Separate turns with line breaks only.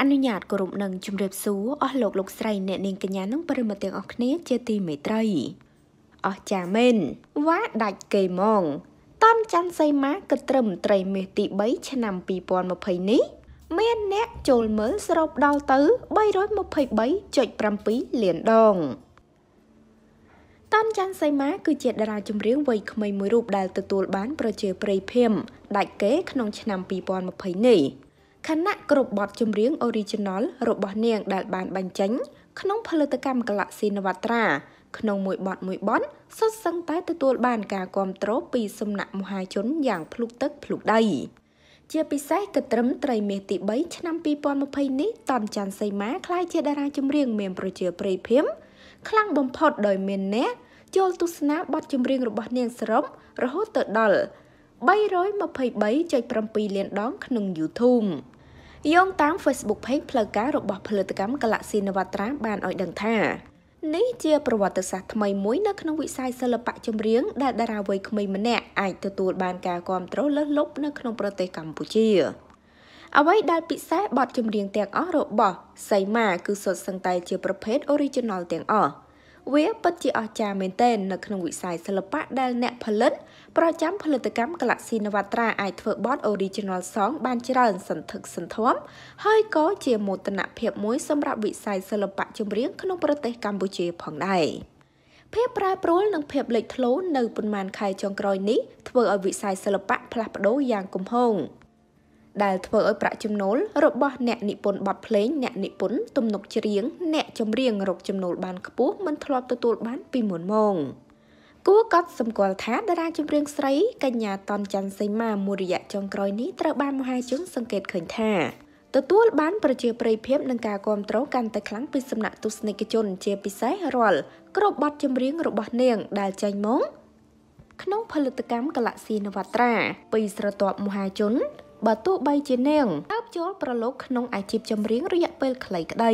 អនុញ្ញាតគោរពនឹងជម្រាបសួរអស់លោកលោកស្រីអ្នកនាងកញ្ញានិងប្រិមត្តទាំងអស់គ្នាជាទីមេត្រីអស់ចាមែនវ៉ាដាច់គេហ្មងតនច័ន្ទសីមាក៏ត្រឹមត្រីមាសទី3ឆ្នាំ2020នេះមានអ្នកចូលមើលសរុបដល់ទៅ323.7លានដងតនច័ន្ទសីមាគឺជាតារាចម្រៀងវ័យក្មេងមួយរូបដែលទទួលបានប្រជាប្រិយភាពដាច់គេក្នុងឆ្នាំ2020នេះ។ខណៈគ្រប់បទចម្រៀង original របស់នាង ដែលបានបញ្ចេញក្នុងផលិតកម្ម Galaxy Navatra ក្នុងមួយបទមួយបទសុទ្ធសឹងតែទទួល បានការគ្រប់គ្រងពីសំណាក់មហាជនយ៉ាងភ្លុកទឹកភ្លុកដី ជាពិសេសកត្រឹមត្រីមាសទី3ឆ្នាំ2020នេះតនច័ន្ទសីមាក្លាយជាតារាចម្រៀងមានប្រជាប្រិយភាពខ្លាំងបំផុតដោយមានអ្នកចូលទស្សនាបទចម្រៀងរបស់នាងសរុបរហូតទៅដល់323.7លានដងក្នុង YouTube យោងតាម Facebook Page ផ្លូវការរបស់ផលិតកម្ម Galaxy Navatra បានឲ្យដឹងថានេះជាប្រវត្តិសាស្ត្រថ្មីមួយនៅក្នុងវិស័យសិល្បៈចម្រៀងដែលតារាវ័យក្មេងម្នាក់អាចទទួលបានការគាំទ្រលើសលប់នៅក្នុងប្រទេសកម្ពុជាអ្វីដែលពិសេសបទចម្រៀងទាំងអស់របស់សីមាគឺសុទ្ធសឹងតែជាប្រភេទ original ទាំងអស់វាពិតជាអស្ចារ្យមែនទែននៅក្នុងវិស័យសិល្បៈដែលអ្នកផលិត ប្រចាំ ផលិតកម្ម Galaxy Navatra អាចធ្វើបទ Original Song បានច្រើនសន្ធឹកសន្ធាប់ហើយក៏ជាមោទនភាពមួយសម្រាប់វិស័យសិល្បៈចម្រៀងក្នុងប្រទេសកម្ពុជាផងដែរភាពប្រែប្រួលនិងភាពលេចធ្លោនៅប៉ុន្មាន ខែចុងក្រោយនេះធ្វើឲ្យវិស័យសិល្បៈផ្លាស់ប្ដូរយ៉ាងគំហងដែលធ្វើឲ្យប្រាក់ចំណូលរបស់ អ្នកនិពន្ធបទភ្លេងអ្នកនិពន្ធទំនុកច្រៀងអ្នកចម្រៀងរកចំណូលបានខ្ពស់មិនធ្លាប់ទទួលបានពីមុនមកគួរកត់សម្គាល់ថាតារាចម្រៀងស្រីកញ្ញាតនច័ន្ទសីមាមួយរយៈចុងក្រោយនេះត្រូវបានមហាជន សង្កេតឃើញថាទទួលបានប្រជាប្រិយភាពនិងការគាំទ្រកាន់តែខ្លាំងពីសំណាក់ទស្សនិកជន ជាពិសេសរាល់គ្រប់បទចម្រៀងរបស់នាងដែលចេញមកក្នុងផលិតកម្មកលៈស៊ីនវត្រា ពីស្រទាប់មហាជនបើទោះបីជានាងទៅចូលប្រឡូកក្នុងអាជីពចម្រៀងរយៈពេលខ្លីក្តី